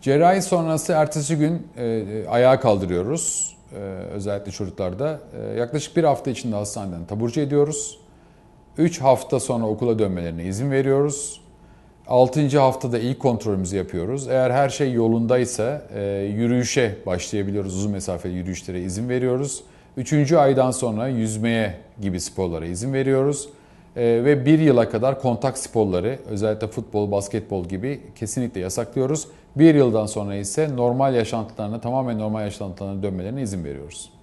Cerrahi sonrası ertesi gün e, ayağa kaldırıyoruz. E, özellikle çocuklarda. E, yaklaşık bir hafta içinde hastaneden taburcu ediyoruz. 3 hafta sonra okula dönmelerine izin veriyoruz. 6. haftada ilk kontrolümüzü yapıyoruz. Eğer her şey yolundaysa e, yürüyüşe başlayabiliyoruz. Uzun mesafeli yürüyüşlere izin veriyoruz. Üçüncü aydan sonra yüzmeye gibi sporlara izin veriyoruz. Ee, ve bir yıla kadar kontak sporları özellikle futbol, basketbol gibi kesinlikle yasaklıyoruz. Bir yıldan sonra ise normal yaşantılarına, tamamen normal yaşantılarına dönmelerine izin veriyoruz.